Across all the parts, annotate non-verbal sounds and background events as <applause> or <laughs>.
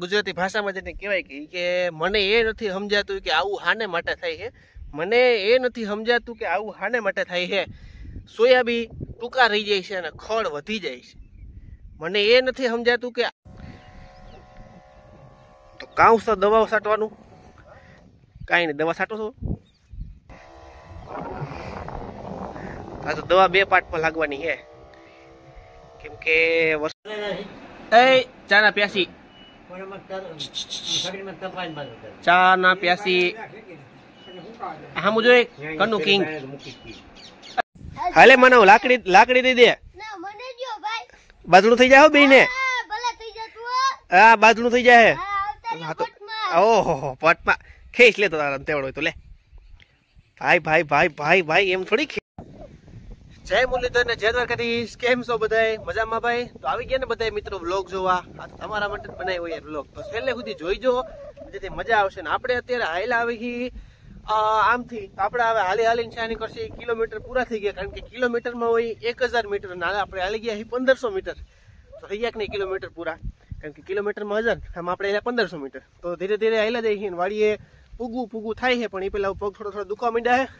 ગુજરાતી ભાષામાં જેને કહેવાય કે મને એ નથી સમજાતું કે આવું હાને માટે થાય છે મને એ નથી સમજાતું કે આવું હાને માટે થાય છે સોયાબી ટૂંકા રહી જાય છે અને ખળ વધી જાય છે મને એ નથી સમજાતું કે તો કાંસ દવાઓ સાટવાનું કાંઈ નહીં દવા સાટો છો આ તો દવા બે પાર્ટમાં લાગવાની છે કેમ કે એ ચાના પ્યાસી ચાર ના પ્યાસી હા મુજો કનુ કિંગ હાલે મને લાકડી લાકડી દઈ દે બાજલું થઈ જાય બે ને હા બાજલું થઈ જાય હે ઓહો પટમાં ખેંચ લેતો તારા તેવડો તો લે ભાઈ ભાઈ ભાઈ ભાઈ ભાઈ એમ થોડી જય મુરલીધર ને જય દ્વારકાધીશ કેમ છો બધાય મજામાં ભાઈ તો આવી ગયા ને બધા મિત્રો વ્લોગ જોવા તમારા માટે બનાવી હોય વ્લોગ તો છેલ્લે સુધી જોઈ જો જેથી મજા આવશે ને આપણે અત્યારે હાલ આવી આમથી આપણે હવે હાલી હાલી છાની કરશે કિલોમીટર પૂરા થઈ ગયા કારણ કે કિલોમીટરમાં હોય એક હજાર મીટર ના આપણે હાલી ગયા પંદરસો મીટર તો થઈ ગયા કે નહીં કિલોમીટર પૂરા કારણ કે કિલોમીટરમાં હજાર આમ આપણે હાલ્યા પંદરસો મીટર તો ધીરે ધીરે હાલ્યા જઈએ વાળીએ પૂગવું પૂગવું થાય છે પણ એ પહેલાં પગ થોડો થોડો દુખવા માંડ્યા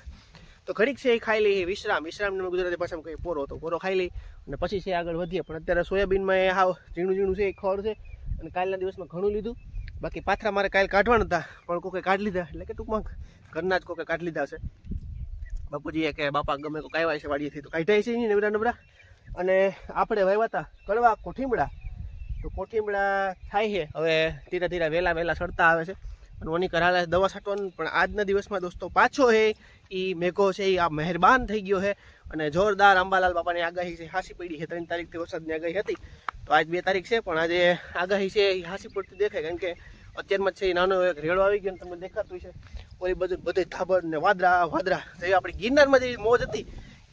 તો ઘડીક છે એ ખાઈ લઈએ વિશ્રામ વિશ્રામને ગુજરાતી ભાષામાં કહીએ પોરો તો પોરો ખાઈ લઈ અને પછી છે આગળ વધીએ પણ અત્યારે સોયાબીનમાં એ હાવ ઝીણું ઝીણું છે એ ખડ છે અને કાલના દિવસમાં ઘણું લીધું બાકી પાથરા મારે કાલ કાઢવાના હતા પણ કોકે કાઢી લીધા એટલે કે ટૂંકમાં ઘરના જ કોકે કાઢી લીધા છે બાપુજીએ કે બાપા ગમે કોઈ કાઢવા છે વાડીએથી તો કાઢાય છે નહીં નબળા નબળા અને આપણે વહેવા હતા કડવા કોઠીમડા તો કોઠીમડા થાય છે હવે ધીરે ધીરે વહેલા વહેલા સડતા આવે છે અને ઓની કરાલા દવા છાંટવાનું પણ આજના દિવસમાં દોસ્તો પાછો હે એ મેઘો છે એ આ મહેરબાન થઈ ગયો છે અને જોરદાર અંબાલાલ બાપાની આગાહી છે હાંસી પડી છે ત્રણ તારીખથી વરસાદની આગાહી હતી તો આજ બે તારીખ છે પણ આજે આગાહી છે એ હાંસી પડતી દેખાય કારણ કે અત્યારમાં છે એ નાનો એક રેડો આવી ગયો તમને દેખાતું છે ઓલી બધું બધે ધાબર ને વાદરા વાદરા જેવી આપણી ગિરનારમાં જેવી મોજ હતી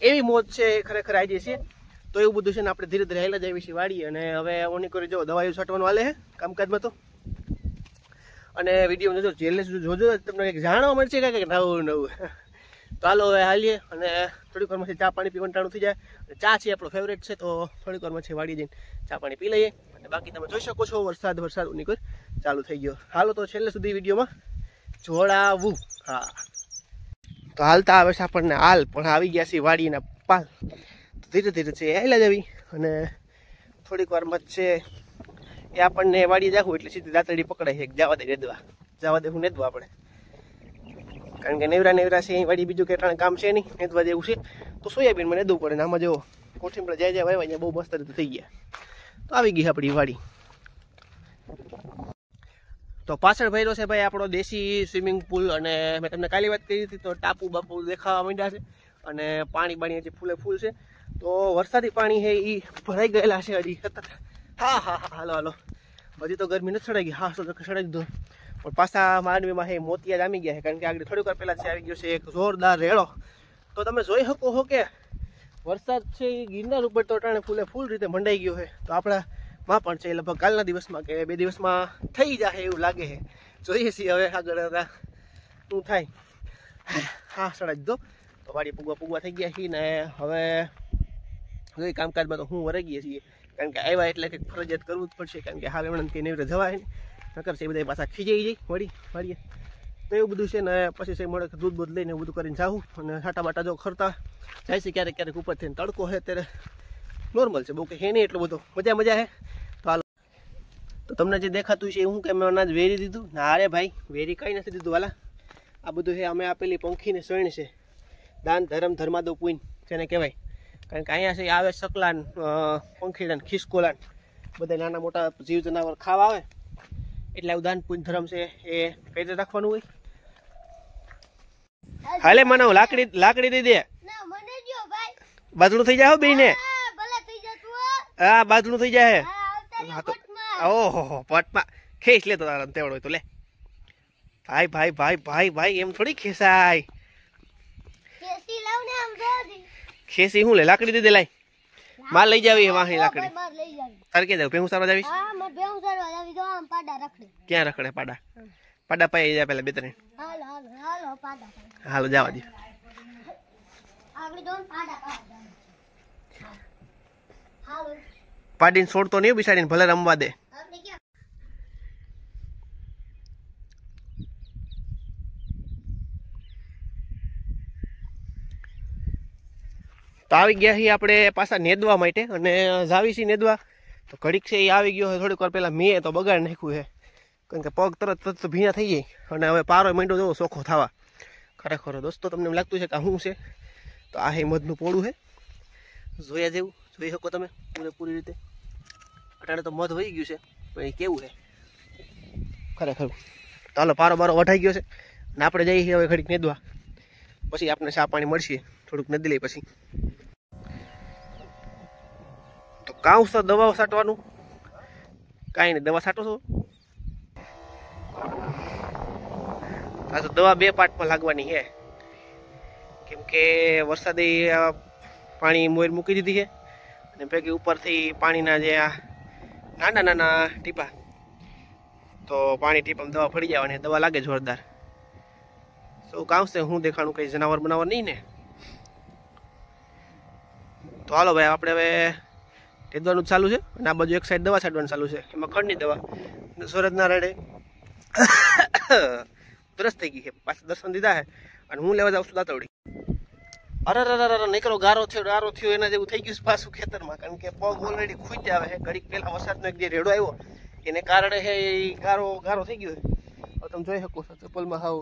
એવી મોજ છે ખરેખર આજે છે તો એવું બધું છે ને આપણે ધીરે ધીરે હેલા જ આવી છીએ વાળી અને હવે ઓની કરી જો દવાઈઓ છાંટવાનું હાલે હે કામકાજમાં તો અને વિડીયો જોજો છેલ્લે સુધી જોજો તમને કંઈક જાણવા મળશે કે કંઈક નવું નવું તો ચાલો હવે હાલીએ અને થોડીક વારમાં ચા પાણી પીવાનું ટાણું થઈ જાય ચા છે આપણો ફેવરેટ છે તો થોડીક વારમાં વાળી વાડી જઈને ચા પાણી પી લઈએ અને બાકી તમે જોઈ શકો છો વરસાદ વરસાદ ઉનીકર ચાલુ થઈ ગયો હાલો તો છેલ્લે સુધી વિડીયોમાં જોડાવું હા તો હાલતા આવે છે આપણને હાલ પણ આવી ગયા છે વાડીના પાલ ધીરે ધીરે છે હેલા જવી અને થોડીક વારમાં છે એ આપણને વાડી જાખું એટલે સીધી દાંતડી પકડે છે જવા દે રેદવા જવા દે હું નેદવા આપણે કારણ કે નેવરા નેવરા છે અહીં વાડી બીજું કેટલાણ કામ છે નહીં નેદવા જેવું છે તો સોયાબીનમાં દેવું પડે ને આમાં જો કોઠીમડા જાય જાય વાય બહુ મસ્ત રીતે થઈ ગયા તો આવી ગઈ આપણી વાડી તો પાછળ ભર્યો છે ભાઈ આપણો દેશી સ્વિમિંગ પુલ અને મેં તમને કાલી વાત કરી હતી તો ટાપુ બાપુ દેખાવા માંડ્યા છે અને પાણી પાણી હજી ફૂલે ફૂલ છે તો વરસાદી પાણી છે એ ભરાઈ ગયેલા છે હજી હા હા હા હાલો હાલો હજી તો ગરમી નથી ચડાઈ હા તો ચડાવી દીધો પણ પાછા માંડવીમાં હે મોતિયા જામી ગયા છે કારણ કે આગળ થોડીક વાર પહેલાં આવી ગયો છે એક જોરદાર રેડો તો તમે જોઈ શકો હો કે વરસાદ છે એ ગિરનાર ઉપર તો અટાણે ફૂલે ફૂલ રીતે મંડાઈ ગયો છે તો આપણામાં પણ છે લગભગ કાલના દિવસમાં કે બે દિવસમાં થઈ જાય એવું લાગે છે જોઈએ છીએ હવે આગળ શું થાય હા ચડાવી દો તો વાડી પૂગવા પૂગવા થઈ ગયા છીએ ને હવે જોઈ કામકાજમાં તો હું વરાઈ ગયા છીએ કારણ કે આવ્યા એટલે કંઈક ફરજિયાત કરવું જ પડશે કારણ કે હાલ એમણે કંઈ નિવડે જવાય ને નકર છે બધા પાછા ખીજાઈ જાય વળી મળીએ તો એવું બધું છે ને પછી છે મળે દૂધ બૂધ લઈને એવું બધું કરીને જાઉં અને સાટા બાટા જો ખરતા જાય છે ક્યારેક ક્યારેક ઉપર થઈને તડકો છે ત્યારે નોર્મલ છે બહુ કે હે નહીં એટલો બધો મજા મજા હે તો હાલો તો તમને જે દેખાતું છે હું કે મેં અનાજ વેરી દીધું ના અરે ભાઈ વેરી કંઈ નથી દીધું વાલા આ બધું છે અમે આપેલી પંખીને સોયણ છે દાન ધર્મ ધર્માદો પૂન જેને કહેવાય કારણ કે અહીંયા છે આવે સકલાન પંખીડાન ખિસકોલાન બધા નાના મોટા જીવ જનાવર ખાવા આવે એટલે ઉદાન પૂંજ ધર્મ છે એ કઈ રીતે રાખવાનું હોય હાલે મને લાકડી લાકડી દઈ દે બાજલું થઈ જાય બેને હા બાજલું થઈ જાય ઓહો પટમાં ખેંચ લેતો તારા તેવડો તો લે ભાઈ ભાઈ ભાઈ ભાઈ ભાઈ એમ થોડી ખેસાય લાવ ખેસી હું લે લાકડી દીધી લાય માર લઈ જાવી વાહની લાકડી તારે ક્યાં જાવ ભેહું સારવા જાવી ક્યાં રખડે પાડા પાડા પાઈ જાય પેલા બે ત્રણ હાલો જવા દે પાડીને છોડતો નહીં બિસાડીને ભલે રમવા દે તો આવી ગયા છીએ આપણે પાછા નેદવા માટે અને જાવી છીએ નેદવા તો ઘડીક છે એ આવી ગયો હોય થોડીક વાર પહેલાં મેં તો બગાડ નાખ્યું છે કારણ કે પગ તરત તરત ભીના થઈ જાય અને હવે પારો માંડો જવો સોખો થવા ખરેખર દોસ્તો તમને એમ લાગતું છે કે શું છે તો આ હે મધનું પોળું છે જોયા જેવું જોઈ શકો તમે પૂરે પૂરી રીતે અટાણે તો મધ વહી ગયું છે પણ એ કેવું છે ખરેખર ચાલો પારો બારો વઢાઈ ગયો છે અને આપણે જઈએ હવે ઘડીક નેદવા પછી આપણે સા પાણી મળશે થોડુંક નદી લઈ પછી તો કાં ઉસા દવાઓ સાટવાનું કાંઈ નહીં દવા છાંટો છો આ તો દવા બે પાર્ટમાં લાગવાની છે કેમ કે વરસાદે પાણી મોર મૂકી દીધી છે અને ભેગી ઉપરથી પાણીના જે આ નાના નાના ટીપા તો પાણી ટીપામાં દવા ફળી જવાની દવા લાગે જોરદાર તો કાંસે હું દેખાણું કંઈ જનાવર બનાવવા નહીં ને તો હાલો ભાઈ આપણે હવે ટેદવાનું ચાલુ છે અને આ બાજુ એક સાઈડ દવા છાંટવાનું ચાલુ છે એમાં ખંડની દવા સુરતના રેડે દુરસ્ત <coughs> થઈ ગઈ છે પાછા દર્શન દીધા છે અને હું લેવા જાઉં છું દાતવડી અરે અરે અરે નીકળો ગારો થયો ગારો થયો એના જેવું થઈ ગયું છે પાછું ખેતરમાં કારણ કે પગ ઓલરેડી ખૂચ આવે ઘડીક પહેલાં વરસાદનો એક જે રેડો આવ્યો એને કારણે છે ગારો ગારો થઈ ગયો હવે તમે જોઈ શકો છો ચપ્પલમાં હાવ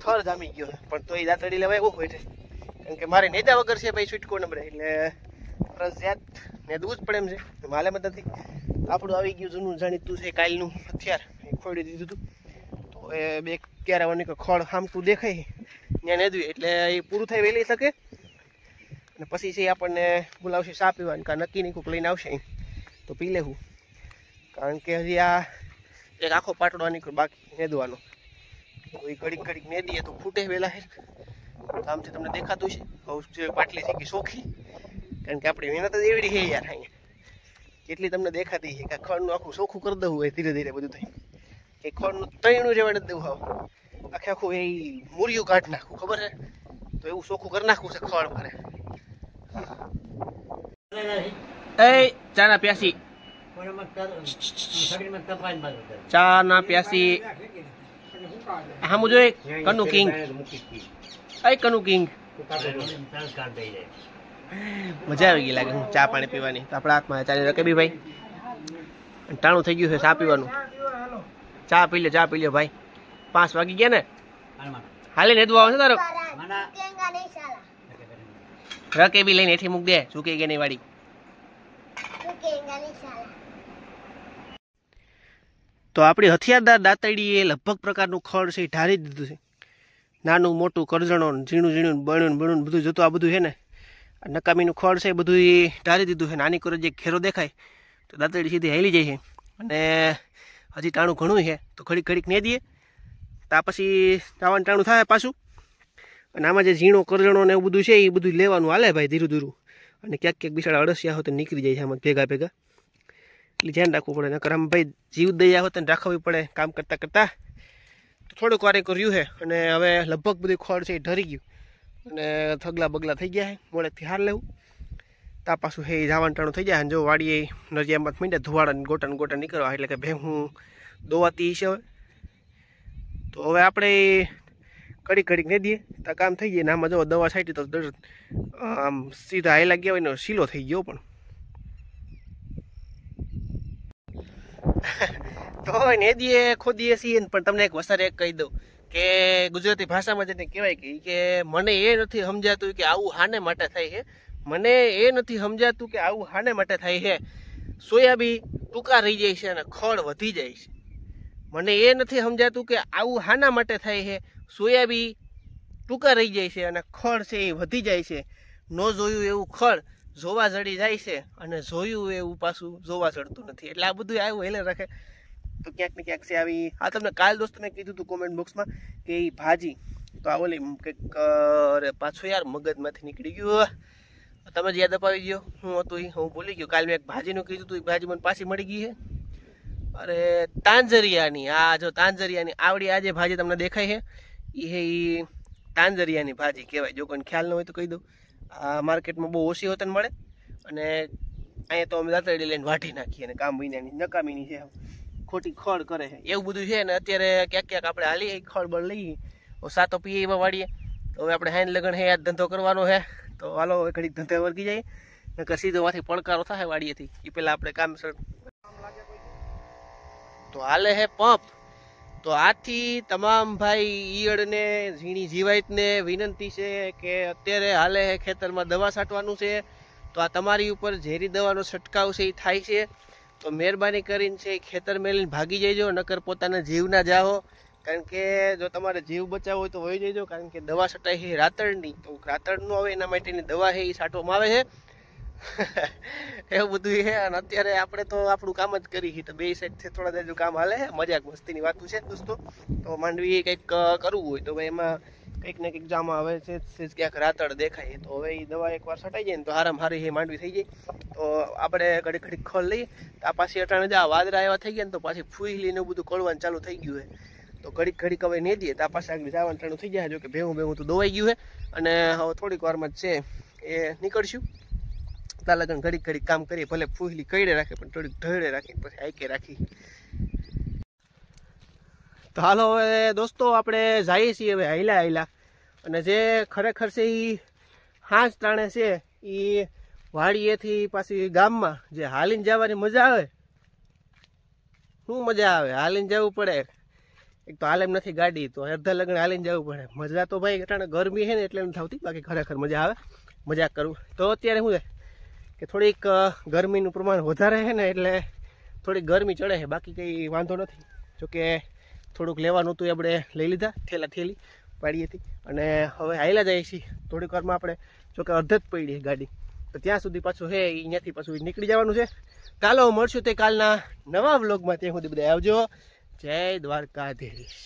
થર જામી ગયો પણ તો એ દાતડી લેવા હોય છે કારણ કે મારે નેતા વગર છે ભાઈ છૂટકો નંબર એટલે ફરજિયાત ને જ પડે એમ છે માલે મતલબથી આપણું આવી ગયું જૂનું જાણીતું છે કાલનું હથિયાર એ ખોડી દીધું હતું તો એ બે ક્યારે આવવાની ખોળ હામટું દેખાય ત્યાં નેદવી એટલે એ પૂરું થઈ વહેલી શકે અને પછી છે આપણને બોલાવશે સા પીવાનું કાં નક્કી નહીં કોઈક લઈને આવશે તો પી લેવું કારણ કે હજી આ એક આખો પાટડો આની બાકી નેદવાનો કોઈ ઘડીક ઘડીક નેદીએ તો ફૂટે વહેલા હે આમથી તમને દેખાતું છે પાટલી છે કે સોખી કારણ કે આપણી મહેનત જ એવડી છે યાર અહીંયા કેટલી તમને દેખાતી છે કે ખડનું આખું ચોખ્ખું કરી દઉં હોય ધીરે ધીરે બધું થઈ કે ખડનું તૈણું રેવાડે દઉં હાવ આખે આખું એ મૂર્યું કાઢી નાખું ખબર છે તો એવું ચોખ્ખું કરી નાખવું છે ખડ મારે એ ચાના પ્યાસી ચા ના પ્યાસી હા મુજો કનુ કિંગ એ કનુ કિંગ મજા આવી ગઈ લાગે હું ચા પાણી પીવાની તો આપણા હાથમાં ચાલી રકે બી ભાઈ ટાણું થઈ ગયું છે ચા પીવાનું ચા પી લે ચા પી લે ભાઈ પાંચ વાગી ગયા ને હાલે ને આવે છે તારો રકે બી લઈને એઠી મૂક દે ચૂકી ગયા નહીં વાડી તો આપણી હથિયારદાર દાંતડી એ લગભગ પ્રકારનું ખડ છે એ ઢારી દીધું છે નાનું મોટું કરજણો ઝીણું ઝીણું બણ્યું બણ્યું બધું જતું આ બધું છે ને નકામીનું ખોળ છે એ બધું ઢાળી દીધું છે નાની કોરો જે ખેરો દેખાય તો દાંતળી સીધી હેલી જાય છે અને હજી ટાણું ઘણું છે તો ઘડીક ઘડીક નહીં દઈએ તા પછી તાવાનું ટાણું થાય પાછું અને આમાં જે ઝીણો કરજણો ને એવું બધું છે એ બધું લેવાનું હાલે ભાઈ ધીરું ધીરું અને ક્યાંક ક્યાંક બિસાડા અળસિયા હોય તો નીકળી જાય છે આમાં ભેગા ભેગા એટલે ધ્યાન રાખવું પડે નકર આમ ભાઈ જીવ દયા હોય તો રાખવી પડે કામ કરતાં કરતાં તો થોડુંક વાર કર્યું છે અને હવે લગભગ બધું ખોળ છે એ ઢરી ગયું અને થગલા બગલા થઈ ગયા મોડેથી હાર લેવું તા પાછું હે જાવાનું થઈ જાય અને જો વાડીએ નરિયામાં મીંડા ધુવાડાને ગોટાને ગોટા નીકળવા એટલે કે ભેહું દોવાતી છે હવે તો હવે આપણે કડી કડીક નહીં દઈએ તો કામ થઈ જાય ને આમાં જો દવા છાંટી તો આમ સીધા હાઈ ગયા હોય ને સીલો થઈ ગયો પણ <laughs> તો ને દઈએ ખોદીએ છીએ પણ તમને એક વસારે કહી દઉં કે ગુજરાતી ભાષામાં જેને કહેવાય કે મને એ નથી સમજાતું કે આવું હાને માટે થાય છે મને એ નથી સમજાતું કે આવું હાને માટે થાય છે સોયાબી ટૂંકા રહી જાય છે અને ખળ વધી જાય છે મને એ નથી સમજાતું કે આવું હાના માટે થાય છે સોયાબી ટૂંકા રહી જાય છે અને ખળ છે એ વધી જાય છે ન જોયું એવું ખળ જોવા જડી જાય છે અને જોયું એવું પાછું જોવા જડતું નથી એટલે આ બધું આવ્યું એટલે રાખે તો ક્યાંક ને ક્યાંક છે આવી હા તમને કાલ દોસ્ત મેં કીધું હતું કોમેન્ટ બોક્સમાં કે એ ભાજી તો આ ઓલી કંઈક અરે પાછો યાર મગજમાંથી નીકળી ગયું તમે જ યાદ અપાવી ગયો હું હતું એ હું ભૂલી ગયો કાલ મેં એક ભાજીનું કીધું હતું એ ભાજી મને પાછી મળી ગઈ છે અરે તાંજરિયાની આ જો તાંજરિયાની આવડી આજે ભાજી તમને દેખાય છે એ હે એ તાંજરિયાની ભાજી કહેવાય જો કોઈને ખ્યાલ ન હોય તો કહી દઉં આ માર્કેટમાં બહુ ઓછી હોતન મળે અને અહીંયા તો અમે દાતરડી લઈને વાટી નાખીએ અને કામ મહિનાની નકામીની છે ખોટી ખોડ કરે છે એવું બધું છે ને અત્યારે ક્યાંક ક્યાંક આપણે હાલીએ ખોડ બળ લઈએ સાતો પીએ એમાં વાળીએ તો હવે આપણે હાઈન લગ્ન છે આ ધંધો કરવાનો છે તો હાલો હવે ઘડીક ધંધે વર્ગી જઈએ નકર સીધો માંથી પડકારો થાય વાડીએથી એ પેલા આપણે કામ તો હાલે છે પંપ તો આથી તમામ ભાઈ ઈયળને ઝીણી જીવાતને વિનંતી છે કે અત્યારે હાલે ખેતરમાં દવા છાંટવાનું છે તો આ તમારી ઉપર ઝેરી દવાનો છંટકાવ છે એ થાય છે તો મહેરબાની કરીને છે ખેતર મેલીને ભાગી જઈજો નકર પોતાના જીવના જાઓ કારણ કે જો તમારે જીવ બચાવવો હોય તો વહી જઈજો કારણ કે દવા છટાય છે રાતળની તો રાતળનું આવે એના માટેની દવા છે એ છાંટવામાં આવે છે <laughs> એવું બધું છે અને અત્યારે આપણે તો આપણું કામ જ કરી છે તો બે સાઈડથી થોડા દાજુ કામ હાલે મજાક મસ્તીની વાતું છે દોસ્તો તો માંડવી કંઈક કરવું હોય તો ભાઈ એમાં કંઈક ને કંઈક જામાં હવે છે ક્યાંક રાતળ દેખાય તો હવે એ દવા એકવાર સટાઈ જાય ને તો હારામ હારી એ માંડવી થઈ જાય તો આપણે ઘડી ઘડી ખોલ લઈએ તો આ પાછી અટાણે આ વાદરા એવા થઈ ગયા ને તો પાછી ફૂઈલી ને બધું કળવાનું ચાલુ થઈ ગયું છે તો ઘડીક ઘડીક કવે નહીં દઈએ તો આ પાછી આગળ જવાનું ટાણું થઈ ગયા જો કે ભેગું ભેગું તો દોવાઈ ગયું છે અને હવે થોડીક વારમાં છે એ નીકળશું તાલા લગન ઘડીક ઘડીક કામ કરીએ ભલે ફૂહલી કઈડે રાખે પણ થોડીક ઢળે રાખીને પછી આઈકે રાખી તો હાલો હવે દોસ્તો આપણે જઈએ છીએ હવે હાઈલા હાઈલા અને જે ખરેખર છે એ હાંસ ટાણે છે એ વાડીએથી પાછી ગામમાં જે હાલીને જવાની મજા આવે શું મજા આવે હાલીને જવું પડે એક તો હાલેમ નથી ગાડી તો અડધા લગ્ન હાલીને જવું પડે મજા તો ભાઈ ટાણે ગરમી છે ને એટલે નથી આવતી બાકી ખરેખર મજા આવે મજા કરવું તો અત્યારે શું છે કે થોડીક ગરમીનું પ્રમાણ વધારે છે ને એટલે થોડીક ગરમી ચડે છે બાકી કંઈ વાંધો નથી જોકે થોડુંક લેવાનું હતું એ આપણે લઈ લીધા થેલા થેલી પાડી હતી અને હવે આવેલા જઈએ છીએ થોડીક વારમાં આપણે જોકે અડધે જ પડી ગાડી તો ત્યાં સુધી પાછું હે અહીંયાથી પાછું નીકળી જવાનું છે કાલો મળશું તે કાલના નવા વ્લોગમાં ત્યાં સુધી બધા આવજો જય દ્વારકાધીશ